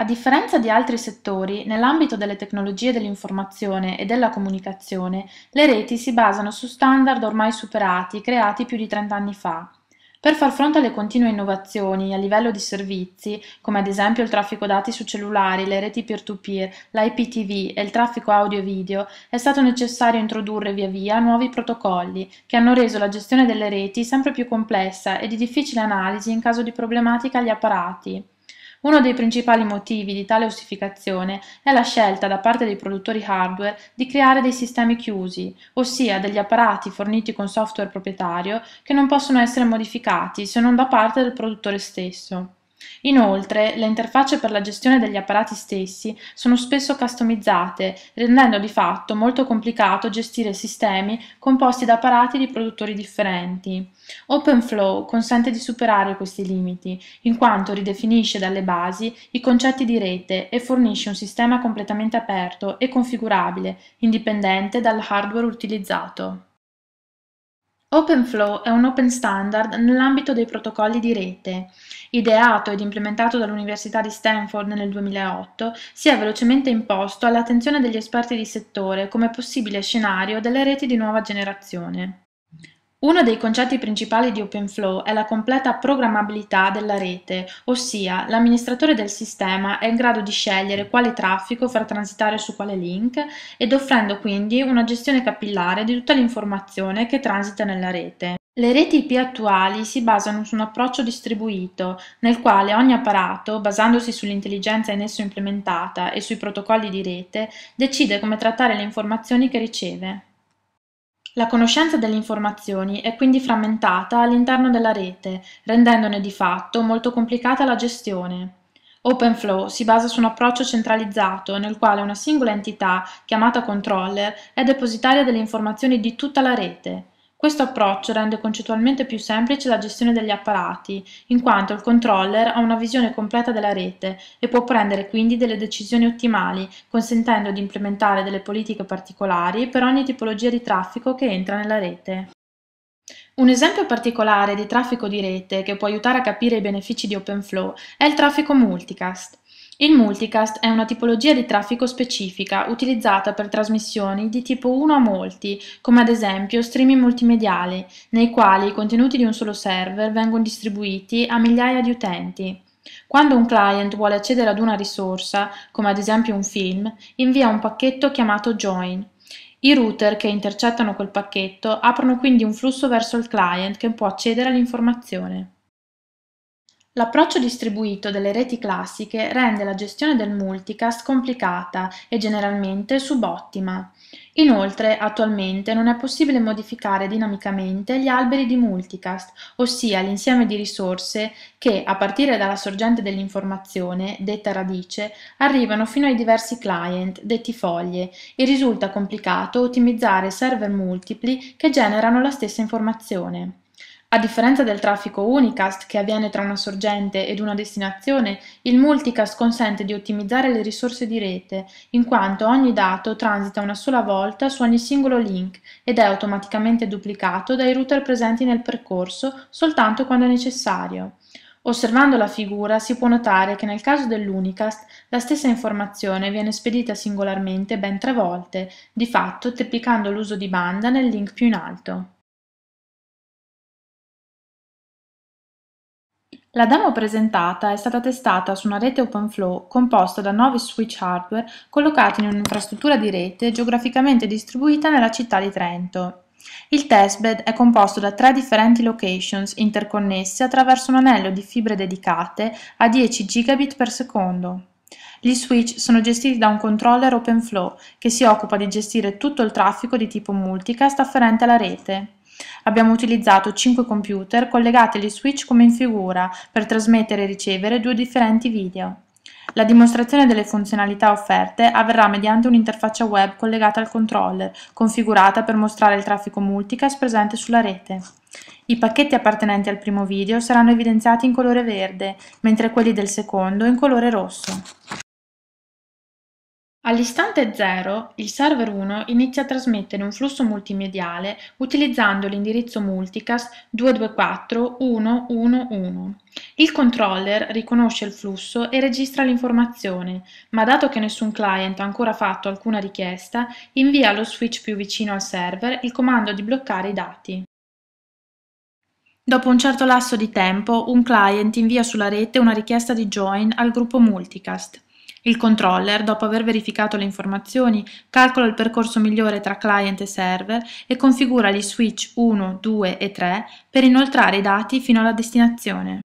A differenza di altri settori, nell'ambito delle tecnologie dell'informazione e della comunicazione, le reti si basano su standard ormai superati, creati più di 30 anni fa. Per far fronte alle continue innovazioni a livello di servizi, come ad esempio il traffico dati su cellulari, le reti peer-to-peer, l'IPTV e il traffico audio video, è stato necessario introdurre via via nuovi protocolli che hanno reso la gestione delle reti sempre più complessa e di difficile analisi in caso di problematica agli apparati. Uno dei principali motivi di tale ossificazione è la scelta da parte dei produttori hardware di creare dei sistemi chiusi, ossia degli apparati forniti con software proprietario che non possono essere modificati se non da parte del produttore stesso. Inoltre, le interfacce per la gestione degli apparati stessi sono spesso customizzate, rendendo di fatto molto complicato gestire sistemi composti da apparati di produttori differenti. OpenFlow consente di superare questi limiti, in quanto ridefinisce dalle basi i concetti di rete e fornisce un sistema completamente aperto e configurabile, indipendente dal hardware utilizzato. OpenFlow è un open standard nell'ambito dei protocolli di rete. Ideato ed implementato dall'Università di Stanford nel 2008, si è velocemente imposto all'attenzione degli esperti di settore come possibile scenario delle reti di nuova generazione. Uno dei concetti principali di OpenFlow è la completa programmabilità della rete, ossia l'amministratore del sistema è in grado di scegliere quale traffico far transitare su quale link ed offrendo quindi una gestione capillare di tutta l'informazione che transita nella rete. Le reti IP attuali si basano su un approccio distribuito, nel quale ogni apparato, basandosi sull'intelligenza in esso implementata e sui protocolli di rete, decide come trattare le informazioni che riceve. La conoscenza delle informazioni è quindi frammentata all'interno della rete, rendendone di fatto molto complicata la gestione. OpenFlow si basa su un approccio centralizzato nel quale una singola entità, chiamata controller, è depositaria delle informazioni di tutta la rete, questo approccio rende concettualmente più semplice la gestione degli apparati, in quanto il controller ha una visione completa della rete e può prendere quindi delle decisioni ottimali, consentendo di implementare delle politiche particolari per ogni tipologia di traffico che entra nella rete. Un esempio particolare di traffico di rete che può aiutare a capire i benefici di OpenFlow è il traffico multicast. Il multicast è una tipologia di traffico specifica utilizzata per trasmissioni di tipo 1 a molti, come ad esempio streaming multimediali, nei quali i contenuti di un solo server vengono distribuiti a migliaia di utenti. Quando un client vuole accedere ad una risorsa, come ad esempio un film, invia un pacchetto chiamato join. I router che intercettano quel pacchetto aprono quindi un flusso verso il client che può accedere all'informazione. L'approccio distribuito delle reti classiche rende la gestione del multicast complicata e generalmente subottima. Inoltre, attualmente non è possibile modificare dinamicamente gli alberi di multicast, ossia l'insieme di risorse che, a partire dalla sorgente dell'informazione, detta radice, arrivano fino ai diversi client, detti foglie, e risulta complicato ottimizzare server multipli che generano la stessa informazione. A differenza del traffico unicast che avviene tra una sorgente ed una destinazione, il multicast consente di ottimizzare le risorse di rete, in quanto ogni dato transita una sola volta su ogni singolo link ed è automaticamente duplicato dai router presenti nel percorso soltanto quando è necessario. Osservando la figura si può notare che nel caso dell'unicast la stessa informazione viene spedita singolarmente ben tre volte, di fatto triplicando l'uso di banda nel link più in alto. La demo presentata è stata testata su una rete OpenFlow composta da 9 switch hardware collocati in un'infrastruttura di rete geograficamente distribuita nella città di Trento. Il testbed è composto da tre differenti locations interconnesse attraverso un anello di fibre dedicate a 10 gigabit per secondo. Gli switch sono gestiti da un controller OpenFlow che si occupa di gestire tutto il traffico di tipo multicast afferente alla rete. Abbiamo utilizzato 5 computer collegati agli switch come in figura per trasmettere e ricevere due differenti video. La dimostrazione delle funzionalità offerte avverrà mediante un'interfaccia web collegata al controller, configurata per mostrare il traffico multicast presente sulla rete. I pacchetti appartenenti al primo video saranno evidenziati in colore verde, mentre quelli del secondo in colore rosso. All'istante 0, il server 1 inizia a trasmettere un flusso multimediale utilizzando l'indirizzo multicast 224.1.1.1. Il controller riconosce il flusso e registra l'informazione, ma dato che nessun client ha ancora fatto alcuna richiesta, invia allo switch più vicino al server il comando di bloccare i dati. Dopo un certo lasso di tempo, un client invia sulla rete una richiesta di join al gruppo multicast. Il controller, dopo aver verificato le informazioni, calcola il percorso migliore tra client e server e configura gli switch 1, 2 e 3 per inoltrare i dati fino alla destinazione.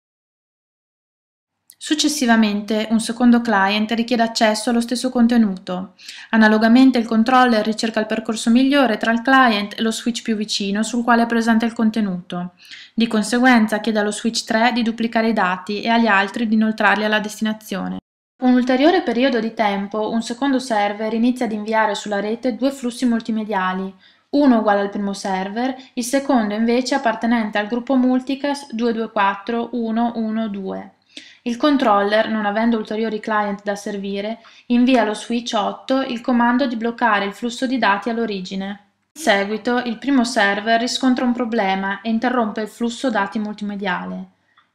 Successivamente un secondo client richiede accesso allo stesso contenuto. Analogamente il controller ricerca il percorso migliore tra il client e lo switch più vicino sul quale è presente il contenuto. Di conseguenza chiede allo switch 3 di duplicare i dati e agli altri di inoltrarli alla destinazione. Un ulteriore periodo di tempo un secondo server inizia ad inviare sulla rete due flussi multimediali, uno uguale al primo server, il secondo invece appartenente al gruppo multicast 224112. Il controller, non avendo ulteriori client da servire, invia allo switch 8 il comando di bloccare il flusso di dati all'origine. In seguito, il primo server riscontra un problema e interrompe il flusso dati multimediale.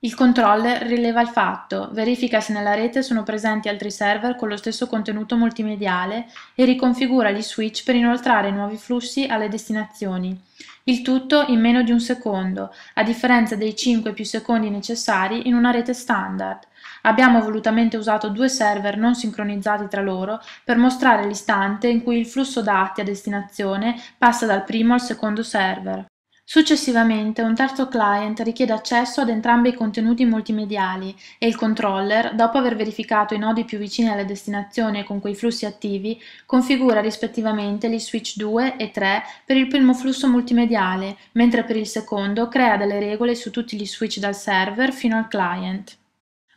Il controller rileva il fatto, verifica se nella rete sono presenti altri server con lo stesso contenuto multimediale e riconfigura gli switch per inoltrare nuovi flussi alle destinazioni. Il tutto in meno di un secondo, a differenza dei 5 più secondi necessari in una rete standard. Abbiamo volutamente usato due server non sincronizzati tra loro per mostrare l'istante in cui il flusso dati a destinazione passa dal primo al secondo server. Successivamente un terzo client richiede accesso ad entrambi i contenuti multimediali e il controller, dopo aver verificato i nodi più vicini alla destinazione con quei flussi attivi, configura rispettivamente gli switch 2 e 3 per il primo flusso multimediale, mentre per il secondo crea delle regole su tutti gli switch dal server fino al client.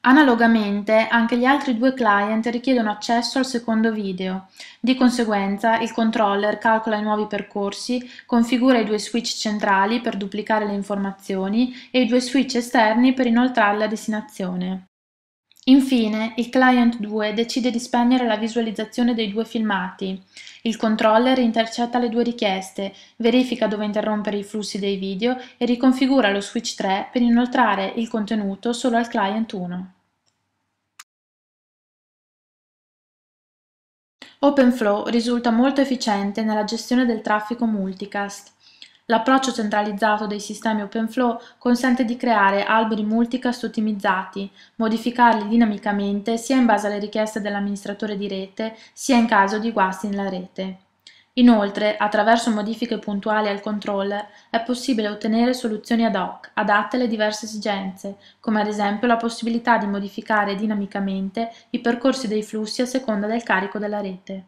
Analogamente anche gli altri due client richiedono accesso al secondo video, di conseguenza il controller calcola i nuovi percorsi, configura i due switch centrali per duplicare le informazioni e i due switch esterni per inoltrarle a destinazione. Infine, il client 2 decide di spegnere la visualizzazione dei due filmati. Il controller intercetta le due richieste, verifica dove interrompere i flussi dei video e riconfigura lo switch 3 per inoltrare il contenuto solo al client 1. OpenFlow risulta molto efficiente nella gestione del traffico multicast. L'approccio centralizzato dei sistemi OpenFlow consente di creare alberi multicast ottimizzati, modificarli dinamicamente sia in base alle richieste dell'amministratore di rete, sia in caso di guasti nella rete. Inoltre, attraverso modifiche puntuali al controller, è possibile ottenere soluzioni ad hoc, adatte alle diverse esigenze, come ad esempio la possibilità di modificare dinamicamente i percorsi dei flussi a seconda del carico della rete.